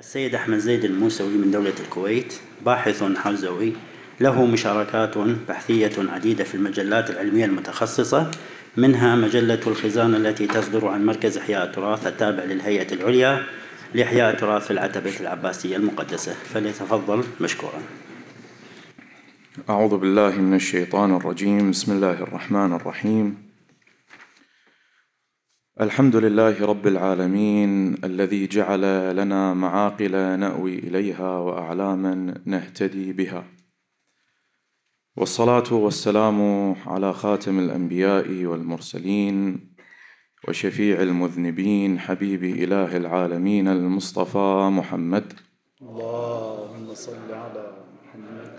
السيد أحمد زيد الموسوي من دولة الكويت باحث حوزوي له مشاركات بحثية عديدة في المجلات العلمية المتخصصة منها مجلة الخزانة التي تصدر عن مركز إحياء التراث التابع للهيئة العليا لإحياء تراث العتبة العباسية المقدسة فليتفضل مشكورا أعوذ بالله من الشيطان الرجيم بسم الله الرحمن الرحيم الحمد لله رب العالمين الذي جعل لنا معاقل ناوي اليها واعلاما نهتدي بها والصلاه والسلام على خاتم الانبياء والمرسلين وشفيع المذنبين حبيب اله العالمين المصطفى محمد اللهم صل على محمد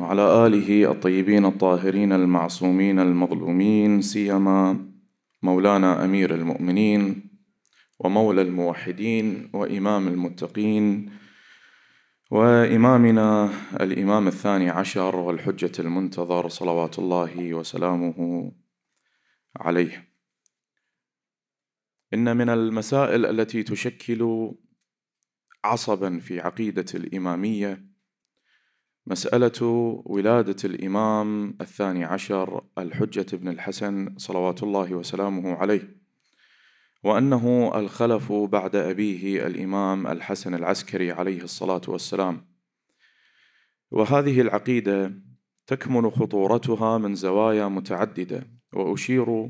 وعلى اله الطيبين الطاهرين المعصومين المظلومين سيما مولانا امير المؤمنين ومولى الموحدين وامام المتقين وامامنا الامام الثاني عشر والحجه المنتظر صلوات الله وسلامه عليه ان من المسائل التي تشكل عصبا في عقيده الاماميه مسألة ولادة الإمام الثاني عشر الحجة بن الحسن صلوات الله وسلامه عليه وأنه الخلف بعد أبيه الإمام الحسن العسكري عليه الصلاة والسلام وهذه العقيدة تكمن خطورتها من زوايا متعددة وأشير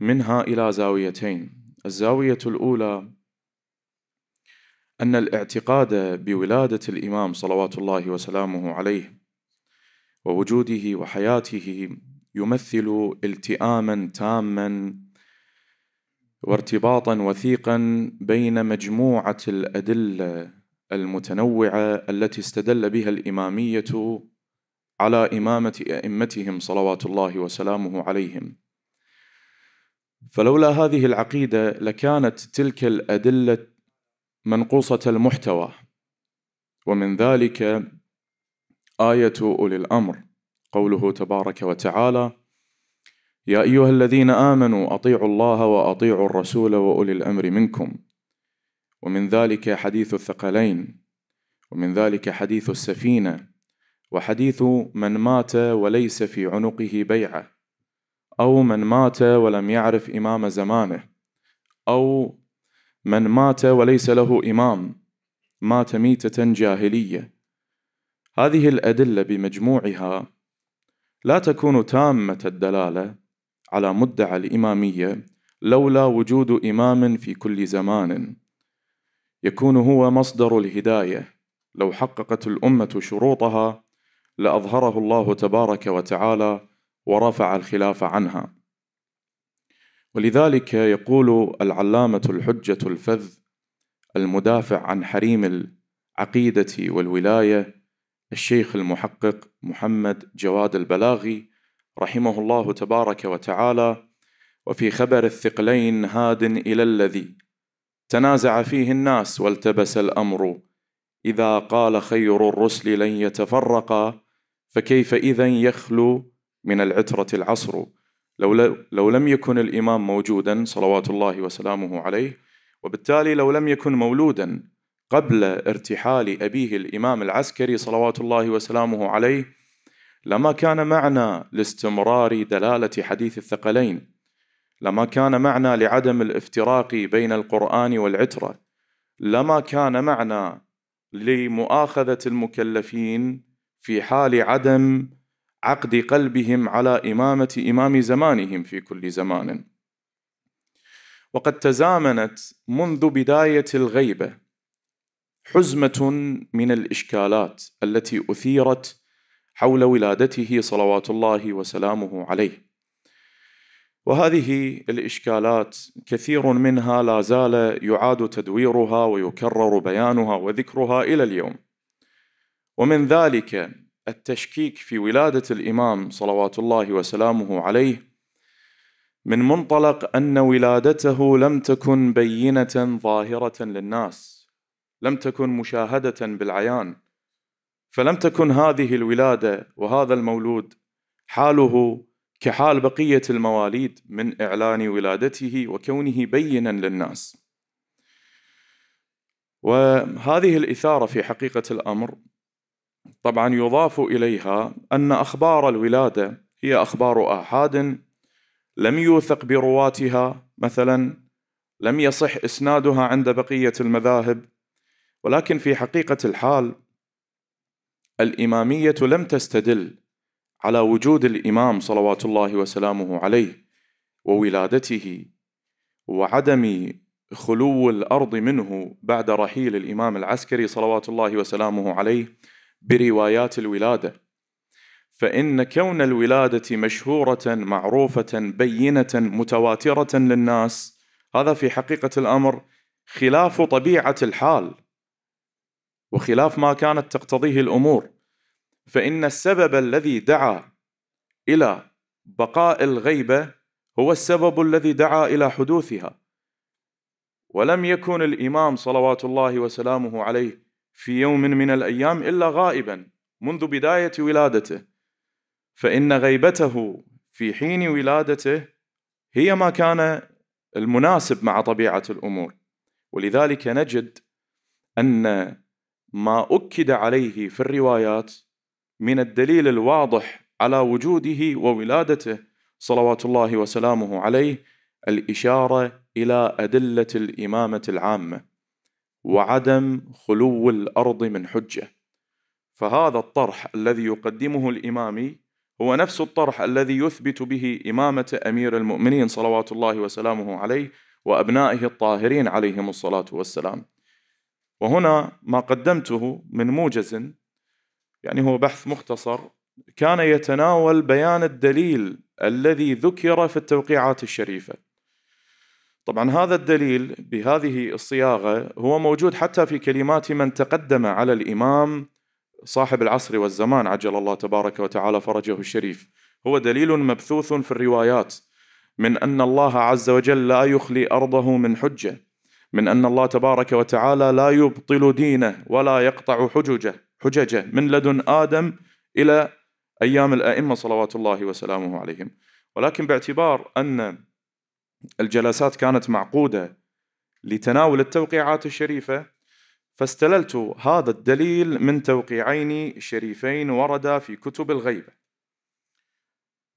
منها إلى زاويتين الزاوية الأولى أن الاعتقاد بولادة الإمام صلوات الله وسلامه عليه ووجوده وحياته يمثل التئاما تاما وارتباطا وثيقا بين مجموعة الأدلة المتنوعة التي استدل بها الإمامية على إمامة أئمتهم صلوات الله وسلامه عليهم فلولا هذه العقيدة لكانت تلك الأدلة منقوصة المحتوى ومن ذلك آية أولي الأمر قوله تبارك وتعالى يا أيها الذين آمنوا أطيعوا الله وأطيعوا الرسول وأولي الأمر منكم ومن ذلك حديث الثقلين ومن ذلك حديث السفينة وحديث من مات وليس في عنقه بيعة أو من مات ولم يعرف إمام زمانه أو من مات وليس له إمام مات ميتة جاهلية هذه الأدلة بمجموعها لا تكون تامة الدلالة على مدعى الإمامية لولا وجود إمام في كل زمان يكون هو مصدر الهداية لو حققت الأمة شروطها لأظهره الله تبارك وتعالى ورفع الخلاف عنها ولذلك يقول العلامة الحجة الفذ المدافع عن حريم العقيدة والولاية الشيخ المحقق محمد جواد البلاغي رحمه الله تبارك وتعالى وفي خبر الثقلين هاد إلى الذي تنازع فيه الناس والتبس الأمر إذا قال خير الرسل لن يتفرقا فكيف إذا يخلو من العترة العصر لو, لو لم يكن الإمام موجودا صلوات الله وسلامه عليه وبالتالي لو لم يكن مولودا قبل ارتحال أبيه الإمام العسكري صلوات الله وسلامه عليه لما كان معنى لاستمرار دلالة حديث الثقلين لما كان معنى لعدم الافتراق بين القرآن والعترة لما كان معنى لمؤاخذة المكلفين في حال عدم عقد قلبهم على إمامة إمام زمانهم في كل زمان وقد تزامنت منذ بداية الغيبة حزمة من الإشكالات التي أثيرت حول ولادته صلوات الله وسلامه عليه وهذه الإشكالات كثير منها لا زال يعاد تدويرها ويكرر بيانها وذكرها إلى اليوم ومن ذلك التشكيك في ولاده الامام صلوات الله وسلامه عليه من منطلق ان ولادته لم تكن بينه ظاهره للناس لم تكن مشاهده بالعيان فلم تكن هذه الولاده وهذا المولود حاله كحال بقيه المواليد من اعلان ولادته وكونه بينا للناس وهذه الاثاره في حقيقه الامر طبعا يضاف إليها أن أخبار الولادة هي أخبار آحاد لم يوثق برواتها مثلا لم يصح إسنادها عند بقية المذاهب ولكن في حقيقة الحال الإمامية لم تستدل على وجود الإمام صلوات الله وسلامه عليه وولادته وعدم خلو الأرض منه بعد رحيل الإمام العسكري صلوات الله وسلامه عليه بروايات الولاده فان كون الولاده مشهوره معروفه بينه متواتره للناس هذا في حقيقه الامر خلاف طبيعه الحال وخلاف ما كانت تقتضيه الامور فان السبب الذي دعا الى بقاء الغيبه هو السبب الذي دعا الى حدوثها ولم يكن الامام صلوات الله وسلامه عليه في يوم من الايام الا غائبا منذ بدايه ولادته فان غيبته في حين ولادته هي ما كان المناسب مع طبيعه الامور ولذلك نجد ان ما اكد عليه في الروايات من الدليل الواضح على وجوده وولادته صلوات الله وسلامه عليه الاشاره الى ادله الامامه العامه وعدم خلو الارض من حجه فهذا الطرح الذي يقدمه الامامي هو نفس الطرح الذي يثبت به امامه امير المؤمنين صلوات الله وسلامه عليه وابنائه الطاهرين عليهم الصلاه والسلام وهنا ما قدمته من موجز يعني هو بحث مختصر كان يتناول بيان الدليل الذي ذكر في التوقيعات الشريفه طبعا هذا الدليل بهذه الصياغه هو موجود حتى في كلمات من تقدم على الامام صاحب العصر والزمان عجل الله تبارك وتعالى فرجه الشريف هو دليل مبثوث في الروايات من ان الله عز وجل لا يخلي ارضه من حجه من ان الله تبارك وتعالى لا يبطل دينه ولا يقطع حججه حججه من لدن ادم الى ايام الائمه صلوات الله وسلامه عليهم ولكن باعتبار ان الجلسات كانت معقودة لتناول التوقيعات الشريفة فاستللت هذا الدليل من توقيعين شريفين وردا في كتب الغيبة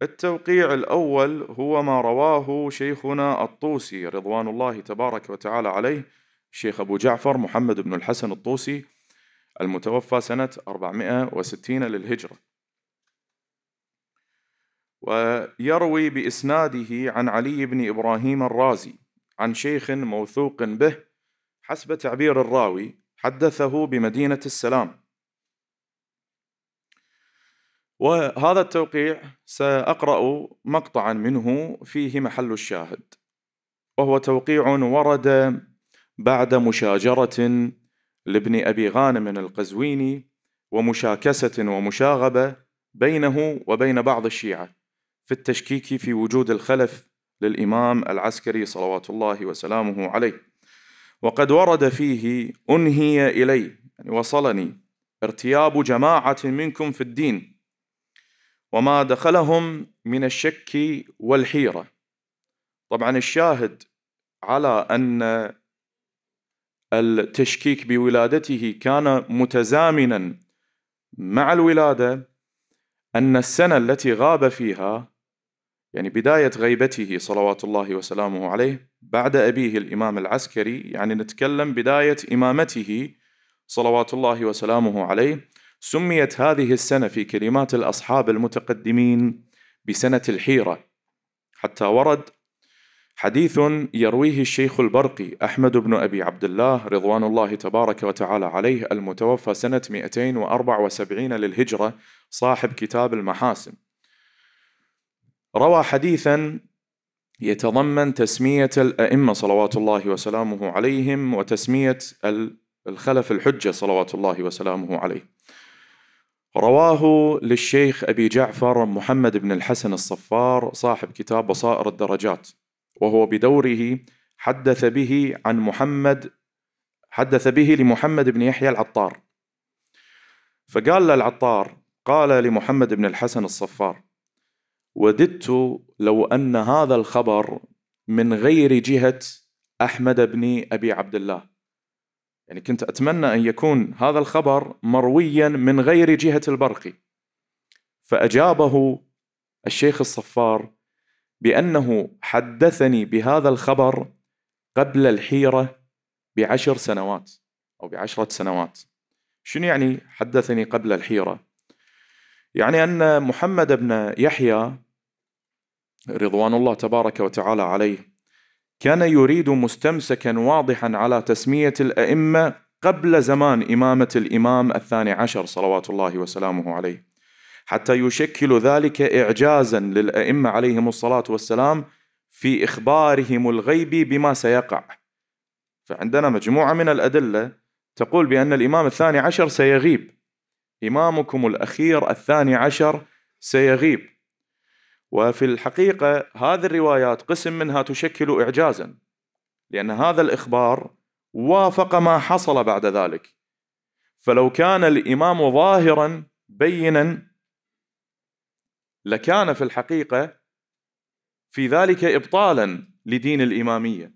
التوقيع الأول هو ما رواه شيخنا الطوسي رضوان الله تبارك وتعالى عليه الشيخ أبو جعفر محمد بن الحسن الطوسي المتوفى سنة 460 للهجرة ويروي بإسناده عن علي بن إبراهيم الرازي عن شيخ موثوق به حسب تعبير الراوي حدثه بمدينة السلام وهذا التوقيع سأقرأ مقطعا منه فيه محل الشاهد وهو توقيع ورد بعد مشاجرة لابن أبي غانم القزويني ومشاكسة ومشاغبة بينه وبين بعض الشيعة في التشكيك في وجود الخلف للإمام العسكري صلوات الله وسلامه عليه وقد ورد فيه أنهي إلي يعني وصلني ارتياب جماعة منكم في الدين وما دخلهم من الشك والحيرة طبعا الشاهد على أن التشكيك بولادته كان متزامنا مع الولاده ان السنه التي غاب فيها يعني بداية غيبته صلوات الله وسلامه عليه بعد أبيه الإمام العسكري يعني نتكلم بداية إمامته صلوات الله وسلامه عليه سميت هذه السنة في كلمات الأصحاب المتقدمين بسنة الحيرة حتى ورد حديث يرويه الشيخ البرقي أحمد بن أبي عبد الله رضوان الله تبارك وتعالى عليه المتوفى سنة 274 للهجرة صاحب كتاب المحاسن روى حديثا يتضمن تسمية الأئمة صلوات الله وسلامه عليهم وتسمية الخلف الحجة صلوات الله وسلامه عليه رواه للشيخ أبي جعفر محمد بن الحسن الصفار صاحب كتاب بصائر الدرجات وهو بدوره حدث به عن محمد حدث به لمحمد بن يحيى العطار فقال له العطار قال لمحمد بن الحسن الصفار وددت لو أن هذا الخبر من غير جهة أحمد بن أبي عبد الله يعني كنت أتمنى أن يكون هذا الخبر مرويا من غير جهة البرقي فأجابه الشيخ الصفار بأنه حدثني بهذا الخبر قبل الحيرة بعشر سنوات أو بعشرة سنوات شنو يعني حدثني قبل الحيرة؟ يعني أن محمد بن يحيى رضوان الله تبارك وتعالى عليه كان يريد مستمسكا واضحا على تسمية الأئمة قبل زمان إمامة الإمام الثاني عشر صلوات الله وسلامه عليه حتى يشكل ذلك إعجازا للأئمة عليهم الصلاة والسلام في إخبارهم الغيبي بما سيقع فعندنا مجموعة من الأدلة تقول بأن الإمام الثاني عشر سيغيب إمامكم الأخير الثاني عشر سيغيب وفي الحقيقة هذه الروايات قسم منها تشكل إعجازا لأن هذا الإخبار وافق ما حصل بعد ذلك فلو كان الإمام ظاهرا بينا لكان في الحقيقة في ذلك إبطالا لدين الإمامية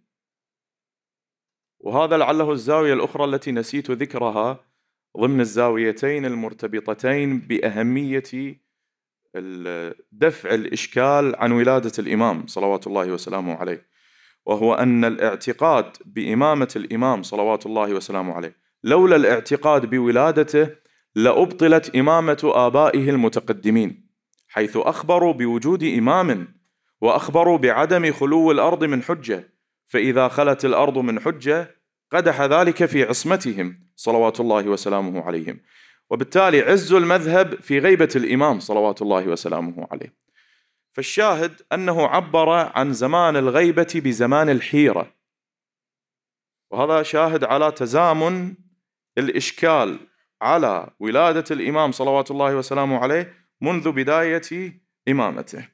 وهذا لعله الزاوية الأخرى التي نسيت ذكرها ضمن الزاويتين المرتبطتين بأهمية دفع الإشكال عن ولادة الإمام صلوات الله وسلامه عليه وهو أن الاعتقاد بإمامة الإمام صلوات الله وسلامه عليه لولا الاعتقاد بولادته لأبطلت إمامة آبائه المتقدمين حيث أخبروا بوجود إمام وأخبروا بعدم خلو الأرض من حجة فإذا خلت الأرض من حجة قدح ذلك في عصمتهم صلوات الله وسلامه عليهم وبالتالي عز المذهب في غيبة الإمام صلوات الله وسلامه عليه فالشاهد أنه عبر عن زمان الغيبة بزمان الحيرة وهذا شاهد على تزامن الإشكال على ولادة الإمام صلوات الله وسلامه عليه منذ بداية إمامته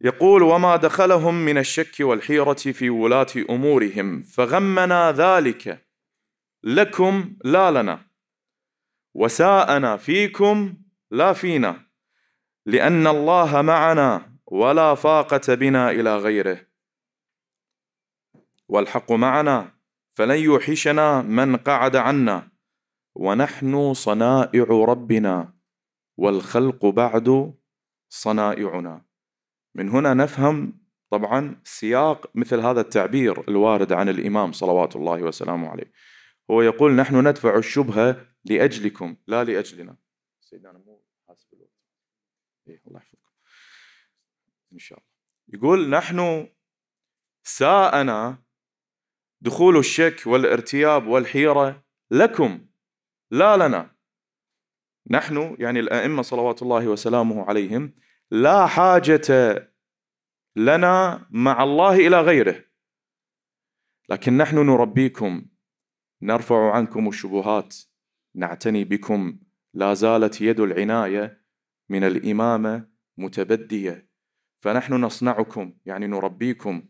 يقول وما دخلهم من الشك والحيرة في ولاة أمورهم فغمنا ذلك لكم لا لنا وساءنا فيكم لا فينا لأن الله معنا ولا فاقة بنا إلى غيره والحق معنا فلن يوحشنا من قعد عنا ونحن صنائع ربنا والخلق بعد صنائعنا من هنا نفهم طبعا سياق مثل هذا التعبير الوارد عن الإمام صلوات الله وسلامه عليه هو يقول نحن ندفع الشبهة لأجلكم لا لأجلنا سيدنا أنا مو حاسب الوقت إيه الله يحفظكم إن شاء الله يقول نحن ساءنا دخول الشك والارتياب والحيرة لكم لا لنا نحن يعني الأئمة صلوات الله وسلامه عليهم لا حاجة لنا مع الله إلى غيره لكن نحن نربيكم نرفع عنكم الشبهات نعتني بكم لا زالت يد العناية من الإمامة متبدية فنحن نصنعكم يعني نربيكم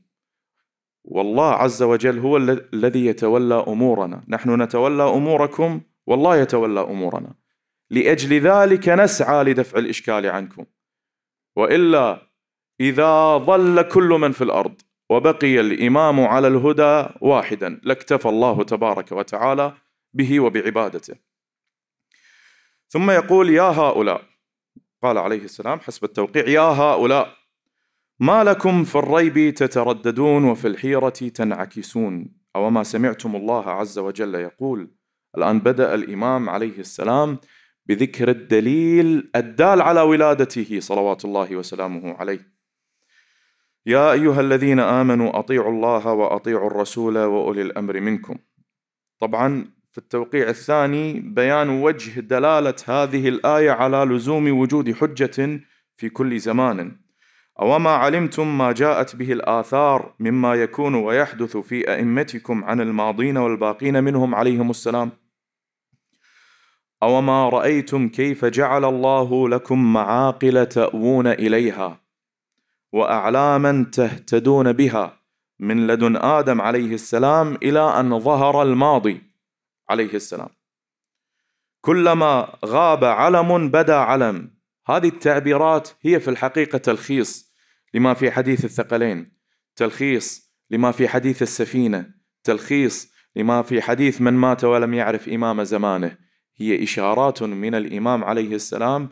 والله عز وجل هو الذي يتولى أمورنا نحن نتولى أموركم والله يتولى أمورنا لأجل ذلك نسعى لدفع الإشكال عنكم وإلا إذا ضل كل من في الأرض وبقي الإمام على الهدى واحدا لاكتفى الله تبارك وتعالى به وبعبادته ثم يقول يا هؤلاء قال عليه السلام حسب التوقيع يا هؤلاء ما لكم في الريب تترددون وفي الحيرة تنعكسون أو ما سمعتم الله عز وجل يقول الآن بدأ الإمام عليه السلام بذكر الدليل الدال على ولادته صلوات الله وسلامه عليه يا أيها الذين آمنوا أطيعوا الله وأطيعوا الرسول وأولي الأمر منكم طبعا في التوقيع الثاني بيان وجه دلالة هذه الآية على لزوم وجود حجة في كل زمان أوما علمتم ما جاءت به الآثار مما يكون ويحدث في أئمتكم عن الماضين والباقين منهم عليهم السلام أوما رأيتم كيف جعل الله لكم معاقل تأوون إليها وأعلاما تهتدون بها من لدن آدم عليه السلام إلى أن ظهر الماضي عليه السلام كلما غاب علم بدا علم هذه التعبيرات هي في الحقيقة تلخيص لما في حديث الثقلين تلخيص لما في حديث السفينة تلخيص لما في حديث من مات ولم يعرف إمام زمانه هي إشارات من الإمام عليه السلام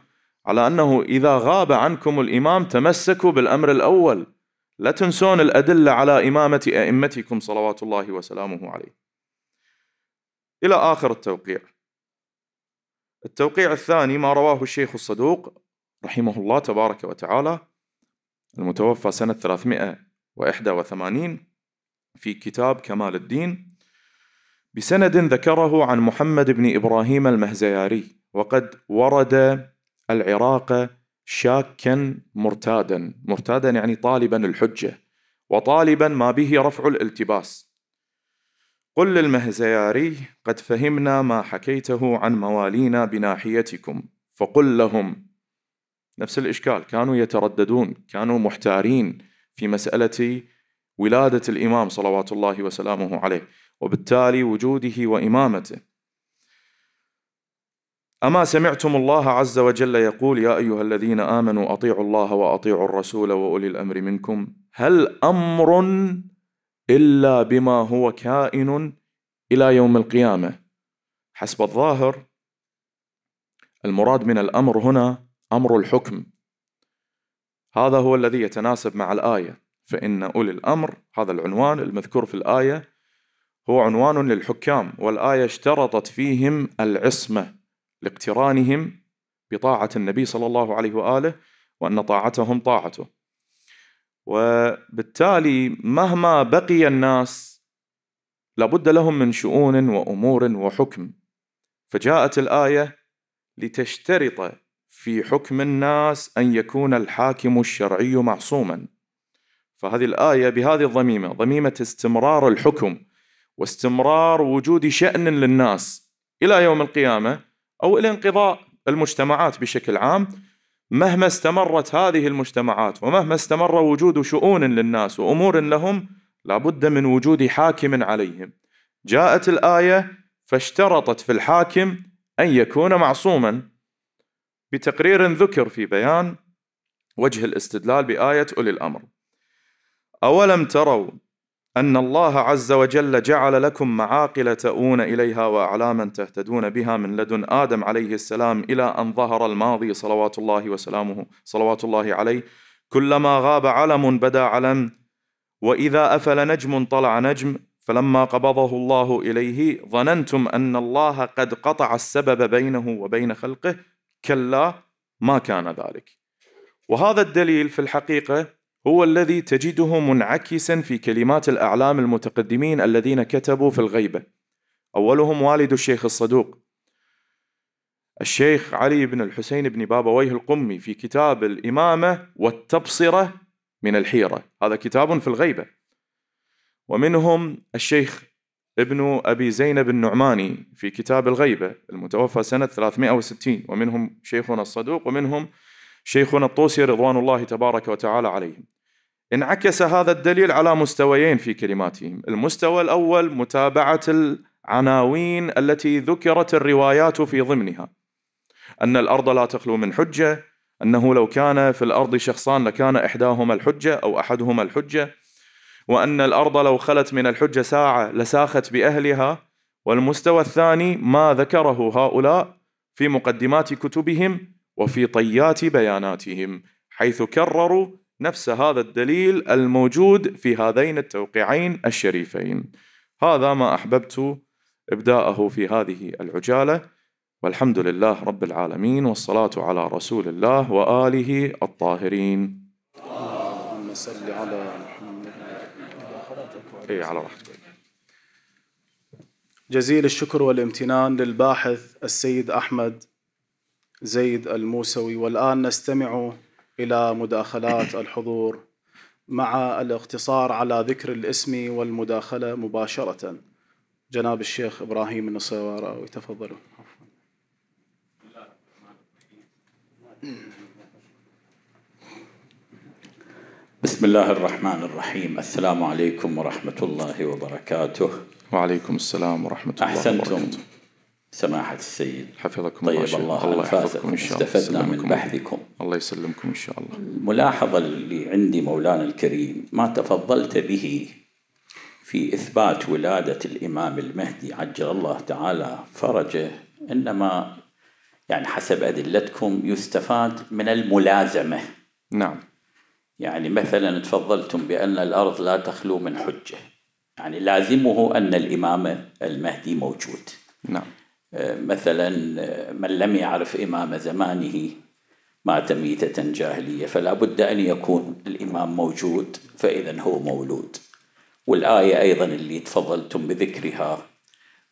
على أنه إذا غاب عنكم الإمام تمسكوا بالأمر الأول لا تنسون الأدلة على إمامة أئمتكم صلوات الله وسلامه عليه إلى آخر التوقيع التوقيع الثاني ما رواه الشيخ الصدوق رحمه الله تبارك وتعالى المتوفى سنة 381 في كتاب كمال الدين بسند ذكره عن محمد بن إبراهيم المهزياري وقد ورد العراق شاكا مرتادا مرتادا يعني طالبا الحجة وطالبا ما به رفع الالتباس قل للمهزياري قد فهمنا ما حكيته عن موالينا بناحيتكم فقل لهم نفس الإشكال كانوا يترددون كانوا محتارين في مسألة ولادة الإمام صلوات الله وسلامه عليه وبالتالي وجوده وإمامته أما سمعتم الله عز وجل يقول يا أيها الذين آمنوا أطيعوا الله وأطيعوا الرسول وأولي الأمر منكم هل أمر إلا بما هو كائن إلى يوم القيامة حسب الظاهر المراد من الأمر هنا أمر الحكم هذا هو الذي يتناسب مع الآية فإن أولي الأمر هذا العنوان المذكور في الآية هو عنوان للحكام والآية اشترطت فيهم العصمة لاقترانهم بطاعة النبي صلى الله عليه وآله وأن طاعتهم طاعته وبالتالي مهما بقي الناس لابد لهم من شؤون وامور وحكم فجاءت الايه لتشترط في حكم الناس ان يكون الحاكم الشرعي معصوما فهذه الايه بهذه الضميمه ضميمه استمرار الحكم واستمرار وجود شان للناس الى يوم القيامه او الى انقضاء المجتمعات بشكل عام مهما استمرت هذه المجتمعات ومهما استمر وجود شؤون للناس وامور لهم لابد من وجود حاكم عليهم. جاءت الايه فاشترطت في الحاكم ان يكون معصوما. بتقرير ذكر في بيان وجه الاستدلال بايه اولي الامر. اولم تروا أن الله عز وجل جعل لكم معاقل تؤون إليها وأعلاما تهتدون بها من لدن آدم عليه السلام إلى أن ظهر الماضي صلوات الله وسلامه صلوات الله عليه كلما غاب علم بدا علم وإذا أفل نجم طلع نجم فلما قبضه الله إليه ظننتم أن الله قد قطع السبب بينه وبين خلقه كلا ما كان ذلك وهذا الدليل في الحقيقة هو الذي تجده منعكسا في كلمات الأعلام المتقدمين الذين كتبوا في الغيبة أولهم والد الشيخ الصدوق الشيخ علي بن الحسين بن بابويه القمي في كتاب الإمامة والتبصرة من الحيرة هذا كتاب في الغيبة ومنهم الشيخ ابن أبي زينب النعماني في كتاب الغيبة المتوفى سنة 360 ومنهم شيخنا الصدوق ومنهم شيخنا الطوسي رضوان الله تبارك وتعالى عليهم انعكس هذا الدليل على مستويين في كلماتهم المستوى الأول متابعة العناوين التي ذكرت الروايات في ضمنها أن الأرض لا تخلو من حجة أنه لو كان في الأرض شخصان لكان إحداهما الحجة أو أحدهما الحجة وأن الأرض لو خلت من الحجة ساعة لساخت بأهلها والمستوى الثاني ما ذكره هؤلاء في مقدمات كتبهم وفي طيات بياناتهم حيث كرروا نفس هذا الدليل الموجود في هذين التوقيعين الشريفين هذا ما أحببت إبداءه في هذه العجالة والحمد لله رب العالمين والصلاة على رسول الله وآله الطاهرين اللهم صل على محمد إيه على راحتك جزيل الشكر والامتنان للباحث السيد أحمد زيد الموسوي والآن نستمع إلى مداخلات الحضور مع الاقتصار على ذكر الاسم والمداخلة مباشرة جناب الشيخ إبراهيم النصيراوي تفضلوا بسم الله الرحمن الرحيم السلام عليكم ورحمة الله وبركاته وعليكم السلام ورحمة الله أحسنتم. وبركاته أحسنتم سماحة السيد حفظكم طيب الله, الله, الله يحفظكم إن شاء الله استفدنا من بحثكم الله يسلمكم إن شاء الله الملاحظة اللي عندي مولانا الكريم ما تفضلت به في إثبات ولادة الإمام المهدي عجل الله تعالى فرجه إنما يعني حسب أدلتكم يستفاد من الملازمة نعم يعني مثلا تفضلتم بأن الأرض لا تخلو من حجة يعني لازمه أن الإمام المهدي موجود نعم مثلا من لم يعرف إمام زمانه مات ميتة جاهلية فلا بد أن يكون الإمام موجود فإذا هو مولود والآية أيضا اللي تفضلتم بذكرها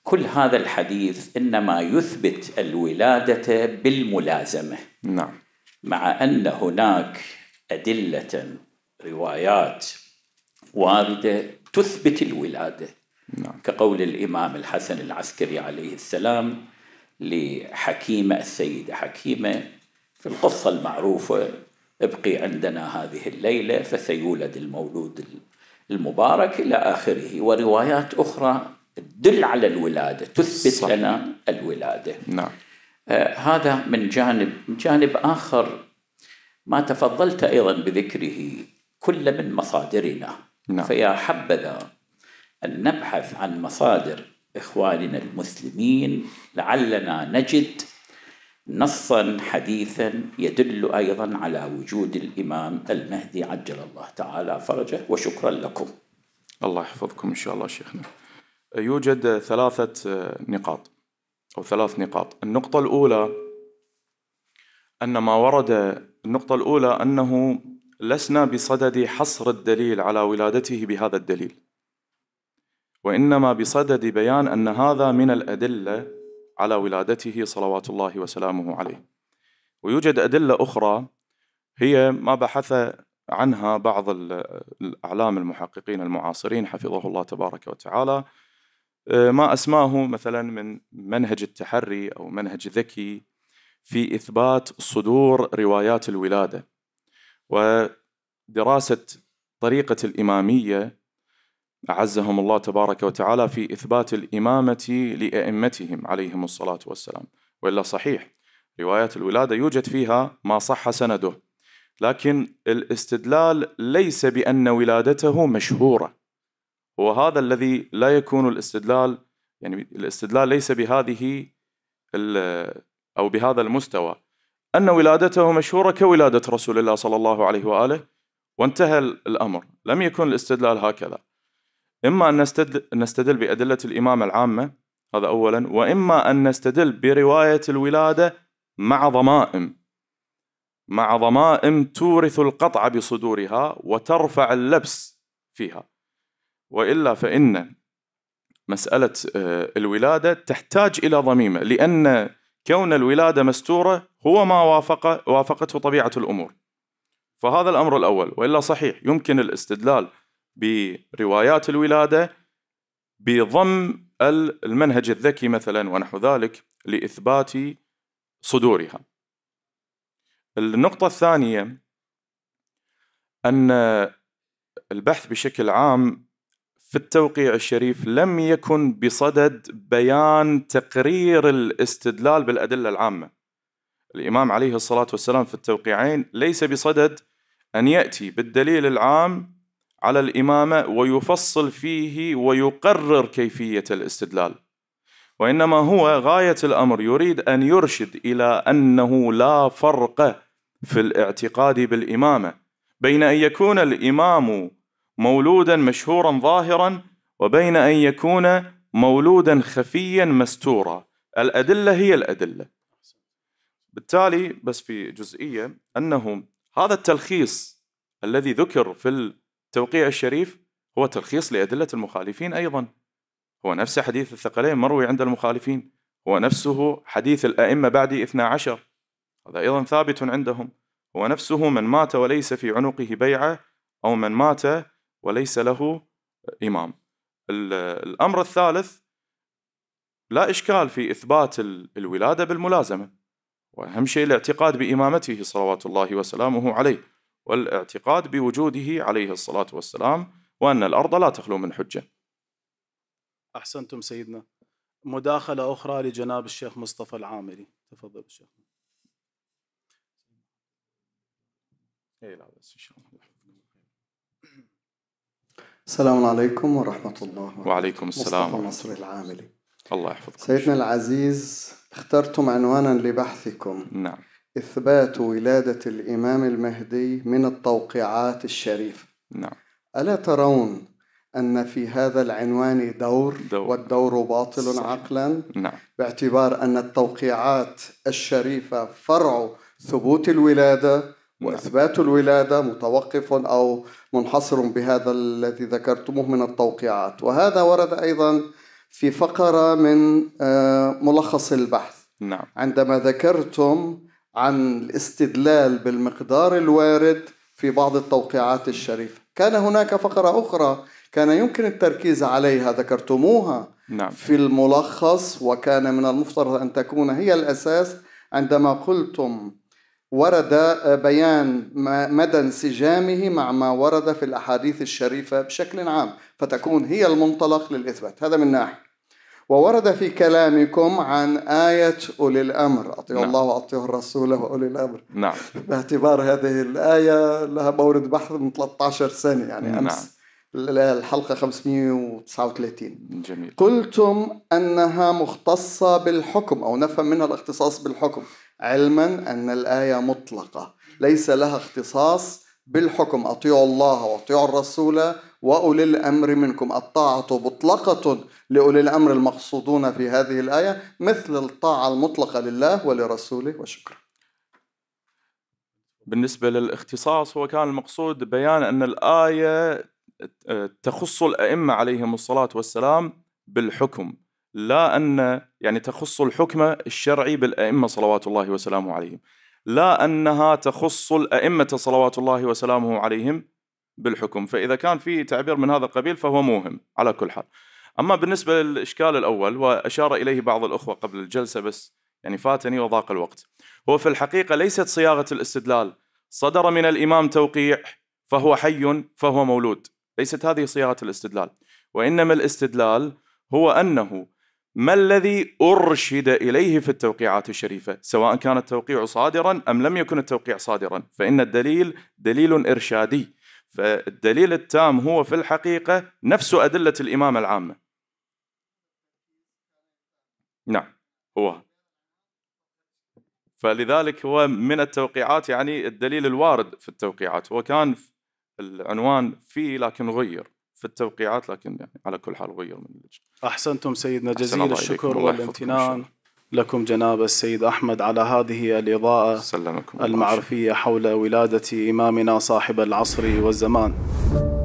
كل هذا الحديث إنما يثبت الولادة بالملازمة نعم مع أن هناك أدلة روايات واردة تثبت الولادة نعم. كقول الإمام الحسن العسكري عليه السلام لحكيمة السيدة حكيمة في القصة المعروفة ابقي عندنا هذه الليلة فسيولد المولود المبارك إلى آخره وروايات أخرى تدل على الولادة تثبت صح. لنا الولادة نعم. آه هذا من جانب من جانب آخر ما تفضلت أيضا بذكره كل من مصادرنا نعم. فيا حبذا أن نبحث عن مصادر إخواننا المسلمين لعلنا نجد نصا حديثا يدل أيضا على وجود الإمام المهدي عجل الله تعالى فرجه وشكرا لكم الله يحفظكم إن شاء الله شيخنا يوجد ثلاثة نقاط أو ثلاث نقاط النقطة الأولى أن ما ورد النقطة الأولى أنه لسنا بصدد حصر الدليل على ولادته بهذا الدليل وإنما بصدد بيان أن هذا من الأدلة على ولادته صلوات الله وسلامه عليه ويوجد أدلة أخرى هي ما بحث عنها بعض الأعلام المحققين المعاصرين حفظه الله تبارك وتعالى آه، ما أسماه مثلا من منهج التحري أو منهج ذكي في إثبات صدور روايات الولادة ودراسة طريقة الإمامية أعزهم الله تبارك وتعالى في إثبات الإمامة لأئمتهم عليهم الصلاة والسلام وإلا صحيح روايات الولادة يوجد فيها ما صح سنده لكن الاستدلال ليس بأن ولادته مشهورة وهذا الذي لا يكون الاستدلال يعني الاستدلال ليس بهذه أو بهذا المستوى أن ولادته مشهورة كولادة رسول الله صلى الله عليه وآله وانتهى الأمر لم يكن الاستدلال هكذا إما أن نستدل, نستدل بأدلة الإمامة العامة هذا أولا وإما أن نستدل برواية الولادة مع ضمائم مع ضمائم تورث القطع بصدورها وترفع اللبس فيها وإلا فإن مسألة آه، الولادة تحتاج إلى ضميمة لأن كون الولادة مستورة هو ما وافق وافقته طبيعة الأمور فهذا الأمر الأول وإلا صحيح يمكن الاستدلال بروايات الولادة بضم المنهج الذكي مثلا ونحو ذلك لإثبات صدورها النقطة الثانية أن البحث بشكل عام في التوقيع الشريف لم يكن بصدد بيان تقرير الاستدلال بالأدلة العامة الإمام عليه الصلاة والسلام في التوقيعين ليس بصدد أن يأتي بالدليل العام على الإمامة ويفصل فيه ويقرر كيفية الاستدلال وإنما هو غاية الأمر يريد أن يرشد إلى أنه لا فرق في الاعتقاد بالإمامة بين أن يكون الإمام مولودا مشهورا ظاهرا وبين أن يكون مولودا خفيا مستورا الأدلة هي الأدلة بالتالي بس في جزئية أنه هذا التلخيص الذي ذكر في توقيع الشريف هو تلخيص لأدلة المخالفين أيضا هو نفس حديث الثقلين مروي عند المخالفين هو نفسه حديث الأئمة بعد اثنا عشر هذا أيضا ثابت عندهم هو نفسه من مات وليس في عنقه بيعة أو من مات وليس له إمام الأمر الثالث لا إشكال في إثبات الولادة بالملازمة وأهم شيء الاعتقاد بإمامته صلوات الله وسلامه عليه والاعتقاد بوجوده عليه الصلاة والسلام وأن الأرض لا تخلو من حجة أحسنتم سيدنا مداخلة أخرى لجناب الشيخ مصطفى العامري تفضل الشيخ إيه، السلام عليكم ورحمة الله وعليكم السلام مصطفى مصري العاملي الله يحفظكم سيدنا العزيز اخترتم عنوانا لبحثكم نعم إثبات ولادة الإمام المهدي من التوقيعات الشريفة نعم ألا ترون أن في هذا العنوان دور, دور. والدور باطل صحيح. عقلا نعم. باعتبار أن التوقيعات الشريفة فرع ثبوت الولادة نعم. وإثبات الولادة متوقف أو منحصر بهذا الذي ذكرتموه من التوقيعات وهذا ورد أيضا في فقرة من آه، ملخص البحث نعم. عندما ذكرتم عن الاستدلال بالمقدار الوارد في بعض التوقيعات الشريفة كان هناك فقرة أخرى كان يمكن التركيز عليها ذكرتموها نعم. في الملخص وكان من المفترض أن تكون هي الأساس عندما قلتم ورد بيان مدى انسجامه مع ما ورد في الأحاديث الشريفة بشكل عام فتكون هي المنطلق للإثبات هذا من ناحية وورد في كلامكم عن آية أولي الأمر أطيعوا نعم. الله وأطيعوا الرسول وأولي الأمر نعم باعتبار هذه الآية لها مورد بحث من 13 سنة يعني أمس نعم. الحلقة 539 جميل قلتم أنها مختصة بالحكم أو نفهم منها الاختصاص بالحكم علما أن الآية مطلقة ليس لها اختصاص بالحكم أطيعوا الله وأطيعوا الرسول وأولي الأمر منكم الطاعة مطلقة لأولي الأمر المقصودون في هذه الآية مثل الطاعة المطلقة لله ولرسوله وشكرا بالنسبة للاختصاص هو كان المقصود بيان أن الآية تخص الأئمة عليهم الصلاة والسلام بالحكم لا أن يعني تخص الحكم الشرعي بالأئمة صلوات الله وسلامه عليهم لا أنها تخص الأئمة صلوات الله وسلامه عليهم بالحكم فإذا كان في تعبير من هذا القبيل فهو موهم على كل حال أما بالنسبة للإشكال الأول وأشار إليه بعض الأخوة قبل الجلسة بس يعني فاتني وضاق الوقت هو في الحقيقة ليست صياغة الاستدلال صدر من الإمام توقيع فهو حي فهو مولود ليست هذه صياغة الاستدلال وإنما الاستدلال هو أنه ما الذي أرشد إليه في التوقيعات الشريفة سواء كان التوقيع صادرا أم لم يكن التوقيع صادرا فإن الدليل دليل إرشادي فالدليل التام هو في الحقيقة نفس أدلة الإمامة العامة نعم هو فلذلك هو من التوقيعات يعني الدليل الوارد في التوقيعات هو كان العنوان فيه لكن غير في التوقيعات لكن يعني على كل حال غير من أحسنتم سيدنا جزيل أحسن الشكر والامتنان لكم جناب السيد أحمد على هذه الإضاءة سلمكم المعرفية حول ولادة إمامنا صاحب العصر والزمان